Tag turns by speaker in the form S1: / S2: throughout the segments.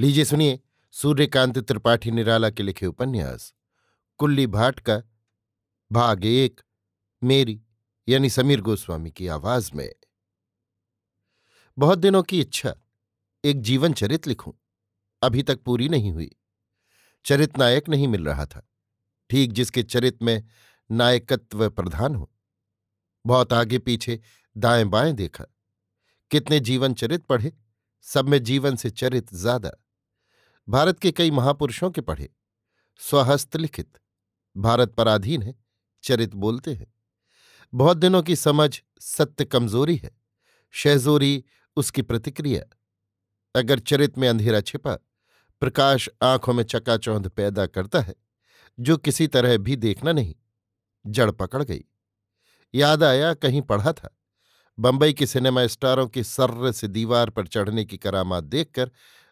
S1: लीजिए सुनिए सूर्यकांत त्रिपाठी निराला के लिखे उपन्यास कुल्ली भाट का भाग एक मेरी यानी समीर गोस्वामी की आवाज में बहुत दिनों की इच्छा एक जीवन चरित लिखूं अभी तक पूरी नहीं हुई चरित नायक नहीं मिल रहा था ठीक जिसके चरित में नायकत्व प्रधान हो बहुत आगे पीछे दाएं बाएं देखा कितने जीवन चरित पढ़े सब में जीवन से चरित ज्यादा भारत के कई महापुरुषों के पढ़े स्वहस्त लिखित भारत पराधीन है चरित बोलते हैं बहुत दिनों की समझ सत्य कमजोरी है शहजोरी उसकी प्रतिक्रिया अगर चरित में अंधेरा छिपा प्रकाश आंखों में चकाचौंध पैदा करता है जो किसी तरह भी देखना नहीं जड़ पकड़ गई याद आया कहीं पढ़ा था बंबई के सिनेमा स्टारों की सर्र से दीवार पर चढ़ने की करामात देखकर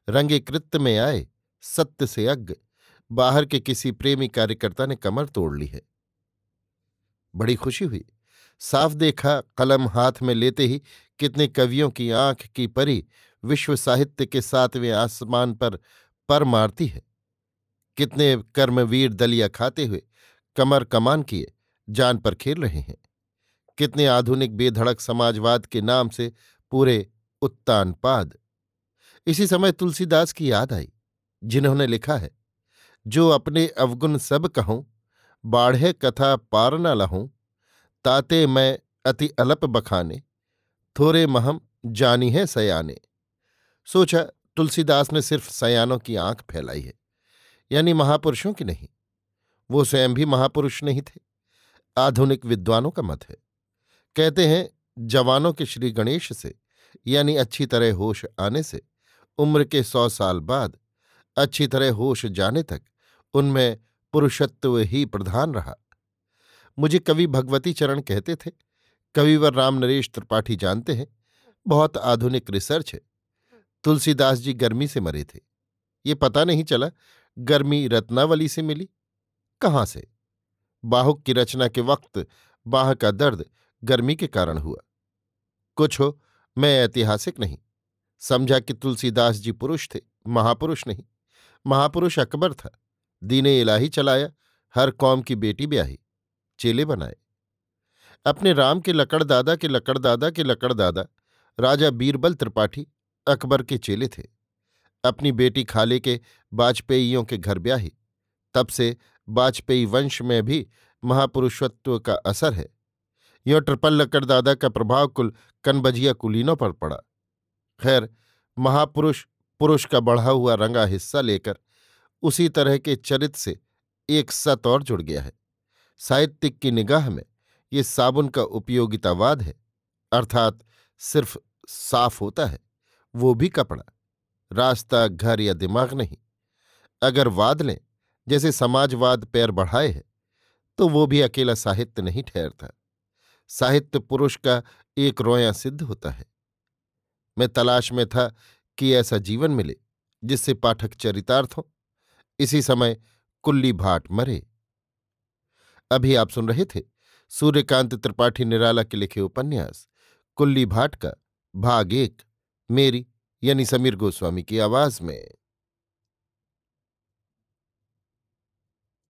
S1: रंगे कृत्य में आए सत्य से अज्ञ बाहर के किसी प्रेमी कार्यकर्ता ने कमर तोड़ ली है बड़ी खुशी हुई साफ देखा कलम हाथ में लेते ही कितने कवियों की आंख की परी विश्व साहित्य के सातवें आसमान पर पर मारती है कितने कर्मवीर दलिया खाते हुए कमर कमान किए जान पर खेल रहे हैं कितने आधुनिक बेधड़क समाजवाद के नाम से पूरे उत्तानपाद इसी समय तुलसीदास की याद आई जिन्होंने लिखा है जो अपने अवगुण सब कहूँ बाढ़े कथा पार न लहूँ ताते मैं अति अलप बखाने थोरे महम जानी है सयाने सोचा तुलसीदास ने सिर्फ सयानों की आंख फैलाई है यानी महापुरुषों की नहीं वो स्वयं भी महापुरुष नहीं थे आधुनिक विद्वानों का मत है कहते हैं जवानों के श्री गणेश से यानी अच्छी तरह होश आने से उम्र के सौ साल बाद अच्छी तरह होश जाने तक उनमें पुरुषत्व ही प्रधान रहा मुझे कवि भगवती चरण कहते थे कविवर राम नरेश त्रिपाठी जानते हैं बहुत आधुनिक रिसर्च है तुलसीदास जी गर्मी से मरे थे ये पता नहीं चला गर्मी रत्नावली से मिली कहाँ से बाहुक की रचना के वक्त बाह का दर्द गर्मी के कारण हुआ कुछ हो मैं ऐतिहासिक नहीं समझा कि तुलसीदास जी पुरुष थे महापुरुष नहीं महापुरुष अकबर था दीने इलाही चलाया हर कौम की बेटी ब्याही चेले बनाए अपने राम के लकड़ दादा के लकड़ दादा के लकड़ दादा राजा बीरबल त्रिपाठी अकबर के चेले थे अपनी बेटी खाले के वाजपेयियों के घर ब्याही तब से वाजपेयी वंश में भी महापुरुषत्व का असर है यो ट्रिपल लकड़ दादा का प्रभाव कुल कनबजिया कुलीनों पर पड़ा खैर महापुरुष पुरुष का बढ़ा हुआ रंगा हिस्सा लेकर उसी तरह के चरित से एक सत और जुड़ गया है साहित्यिक की निगाह में ये साबुन का उपयोगितावाद है अर्थात सिर्फ साफ होता है वो भी कपड़ा रास्ता घर या दिमाग नहीं अगर वाद लें जैसे समाजवाद पैर बढ़ाए है तो वो भी अकेला साहित्य नहीं ठहरता साहित्य पुरुष का एक रोया सिद्ध होता है मैं तलाश में था कि ऐसा जीवन मिले जिससे पाठक चरितार्थ हो इसी समय कुल्ली भाट मरे अभी आप सुन रहे थे सूर्यकांत त्रिपाठी निराला के लिखे उपन्यास कुल्ली भाट का भाग एक मेरी यानी समीर गोस्वामी की आवाज में